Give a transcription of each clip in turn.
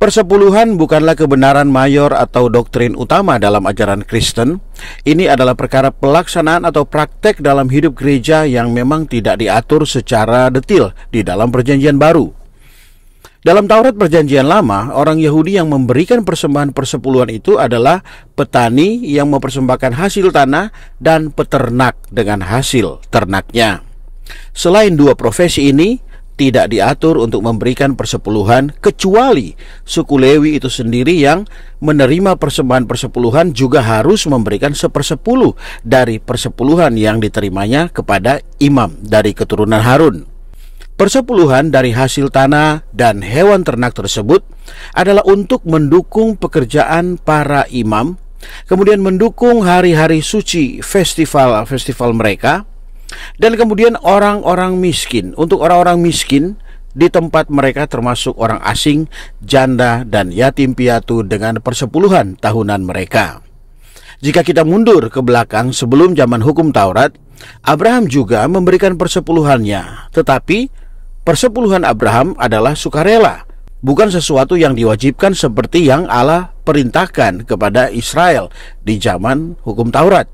Persepuluhan bukanlah kebenaran mayor atau doktrin utama dalam ajaran Kristen. Ini adalah perkara pelaksanaan atau praktek dalam hidup gereja yang memang tidak diatur secara detil di dalam Perjanjian Baru. Dalam Taurat Perjanjian Lama, orang Yahudi yang memberikan persembahan persepuluhan itu adalah petani yang mempersembahkan hasil tanah dan peternak dengan hasil ternaknya. Selain dua profesi ini, tidak diatur untuk memberikan persepuluhan kecuali suku Lewi itu sendiri yang menerima persembahan persepuluhan juga harus memberikan sepersepuluh dari persepuluhan yang diterimanya kepada imam dari keturunan Harun. Persepuluhan dari hasil tanah dan hewan ternak tersebut adalah untuk mendukung pekerjaan para imam, kemudian mendukung hari-hari suci festival-festival mereka, dan kemudian orang-orang miskin, untuk orang-orang miskin di tempat mereka termasuk orang asing, janda, dan yatim piatu dengan persepuluhan tahunan mereka. Jika kita mundur ke belakang sebelum zaman hukum Taurat, Abraham juga memberikan persepuluhannya, tetapi persepuluhan Abraham adalah sukarela, bukan sesuatu yang diwajibkan seperti yang Allah perintahkan kepada Israel di zaman hukum Taurat.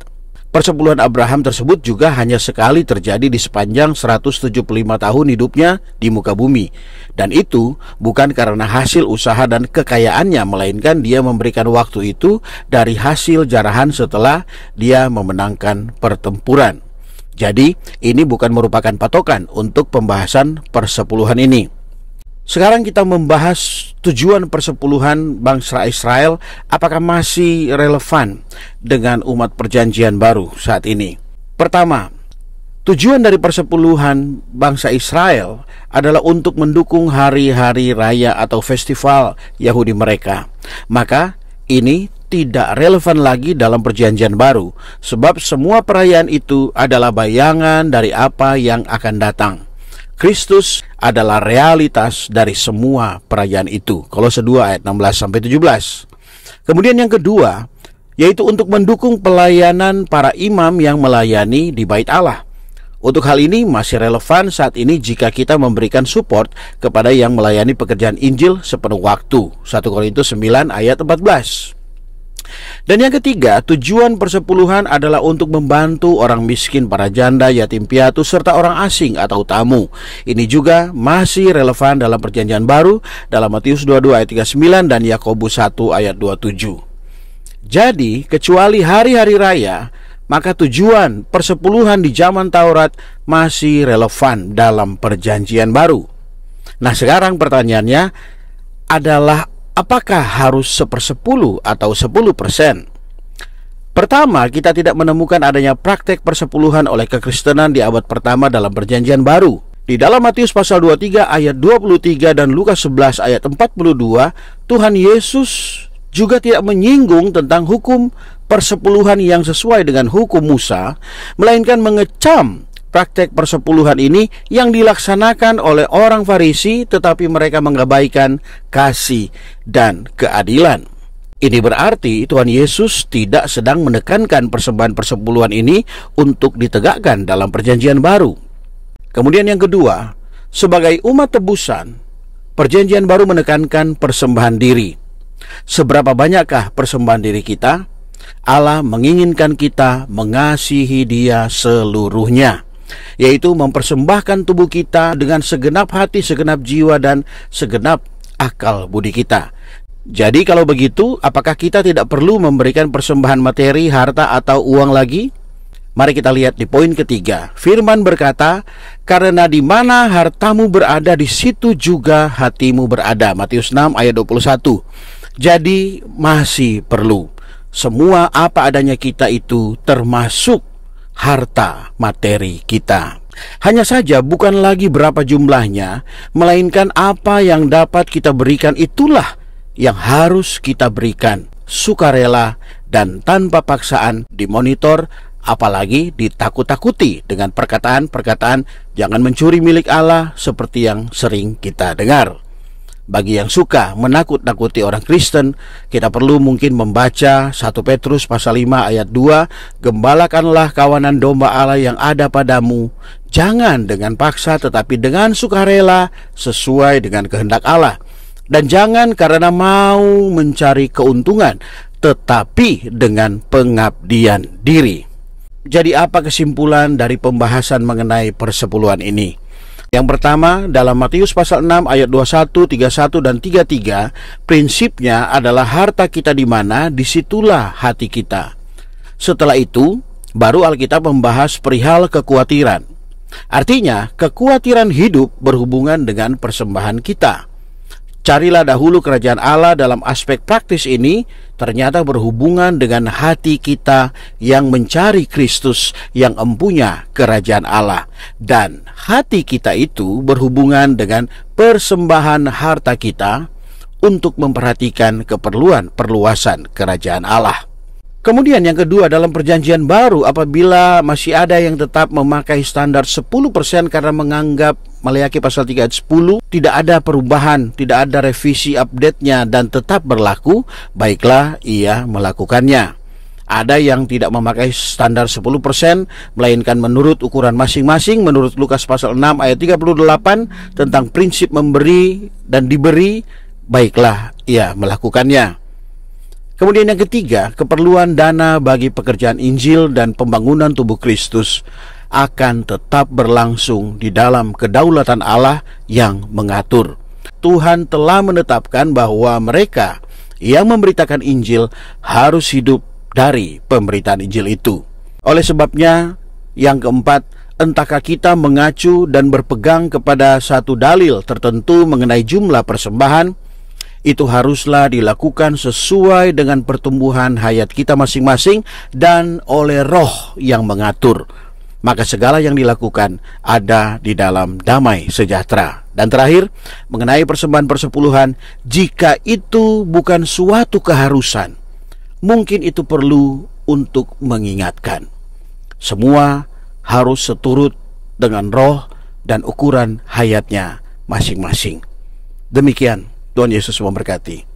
Persepuluhan Abraham tersebut juga hanya sekali terjadi di sepanjang 175 tahun hidupnya di muka bumi. Dan itu bukan karena hasil usaha dan kekayaannya, melainkan dia memberikan waktu itu dari hasil jarahan setelah dia memenangkan pertempuran. Jadi, ini bukan merupakan patokan untuk pembahasan persepuluhan ini. Sekarang kita membahas tujuan persepuluhan bangsa Israel apakah masih relevan dengan umat perjanjian baru saat ini? Pertama, tujuan dari persepuluhan bangsa Israel adalah untuk mendukung hari-hari raya atau festival Yahudi mereka. Maka ini tidak relevan lagi dalam perjanjian baru, sebab semua perayaan itu adalah bayangan dari apa yang akan datang. Kristus adalah realitas dari semua perayaan itu. Kalau sedua ayat 16 sampai 17. Kemudian yang kedua, yaitu untuk mendukung pelayanan para imam yang melayani di bait Allah. Untuk hal ini masih relevan saat ini jika kita memberikan support kepada yang melayani pekerjaan Injil sepenuh waktu. 1 Korintus 9 ayat 14. Dan yang ketiga, tujuan persepuluhan adalah untuk membantu orang miskin, para janda, yatim piatu, serta orang asing atau tamu. Ini juga masih relevan dalam perjanjian baru dalam Matius 22 ayat 39 dan Yakobus 1 ayat 27. Jadi, kecuali hari-hari raya, maka tujuan persepuluhan di zaman Taurat masih relevan dalam perjanjian baru. Nah, sekarang pertanyaannya adalah apakah harus sepersepuluh atau sepuluh persen? Pertama, kita tidak menemukan adanya praktek persepuluhan oleh kekristenan di abad pertama dalam perjanjian baru. Di dalam Matius pasal 23 ayat 23 dan Lukas 11 ayat 42, Tuhan Yesus juga tidak menyinggung tentang hukum persepuluhan yang sesuai dengan hukum Musa, melainkan mengecam praktek persepuluhan ini yang dilaksanakan oleh orang Farisi tetapi mereka mengabaikan kasih dan keadilan. Ini berarti Tuhan Yesus tidak sedang menekankan persembahan persepuluhan ini untuk ditegakkan dalam perjanjian baru. Kemudian yang kedua, sebagai umat tebusan, perjanjian baru menekankan persembahan diri. Seberapa banyakkah persembahan diri kita? Allah menginginkan kita mengasihi Dia seluruhnya yaitu mempersembahkan tubuh kita dengan segenap hati, segenap jiwa, dan segenap akal budi kita. Jadi kalau begitu, apakah kita tidak perlu memberikan persembahan materi, harta, atau uang lagi? Mari kita lihat di poin ketiga. Firman berkata, "Karena di mana hartamu berada, di situ juga hatimu berada." Matius 6 ayat 21. Jadi masih perlu semua apa adanya kita itu termasuk harta materi kita. Hanya saja bukan lagi berapa jumlahnya, melainkan apa yang dapat kita berikan itulah yang harus kita berikan. Sukarela dan tanpa paksaan dimonitor apalagi ditakut-takuti dengan perkataan-perkataan jangan mencuri milik Allah seperti yang sering kita dengar. Bagi yang suka menakut-nakuti orang Kristen, kita perlu mungkin membaca 1 Petrus pasal 5 ayat 2, Gembalakanlah kawanan domba Allah yang ada padamu, jangan dengan paksa tetapi dengan sukarela sesuai dengan kehendak Allah. Dan jangan karena mau mencari keuntungan, tetapi dengan pengabdian diri. Jadi apa kesimpulan dari pembahasan mengenai persepuluhan ini? Yang pertama, dalam Matius pasal 6 ayat 21, 31, dan 33, prinsipnya adalah harta kita di mana, disitulah hati kita. Setelah itu, baru Alkitab membahas perihal kekhawatiran. Artinya, kekhawatiran hidup berhubungan dengan persembahan kita. Carilah dahulu kerajaan Allah dalam aspek praktis ini ternyata berhubungan dengan hati kita yang mencari Kristus yang empunya kerajaan Allah. Dan hati kita itu berhubungan dengan persembahan harta kita untuk memperhatikan keperluan perluasan kerajaan Allah. Kemudian yang kedua dalam perjanjian baru apabila masih ada yang tetap memakai standar 10% karena menganggap Melayaki pasal 3 ayat 10 tidak ada perubahan, tidak ada revisi update-nya dan tetap berlaku, baiklah ia melakukannya. Ada yang tidak memakai standar 10% melainkan menurut ukuran masing-masing menurut Lukas pasal 6 ayat 38 tentang prinsip memberi dan diberi, baiklah ia melakukannya. Kemudian yang ketiga, keperluan dana bagi pekerjaan Injil dan pembangunan tubuh Kristus akan tetap berlangsung di dalam kedaulatan Allah yang mengatur. Tuhan telah menetapkan bahwa mereka yang memberitakan Injil harus hidup dari pemberitaan Injil itu. Oleh sebabnya, yang keempat, entahkah kita mengacu dan berpegang kepada satu dalil tertentu mengenai jumlah persembahan, itu haruslah dilakukan sesuai dengan pertumbuhan hayat kita masing-masing dan oleh roh yang mengatur maka segala yang dilakukan ada di dalam damai sejahtera. Dan terakhir, mengenai persembahan persepuluhan, jika itu bukan suatu keharusan, mungkin itu perlu untuk mengingatkan. Semua harus seturut dengan roh dan ukuran hayatnya masing-masing. Demikian, Tuhan Yesus memberkati.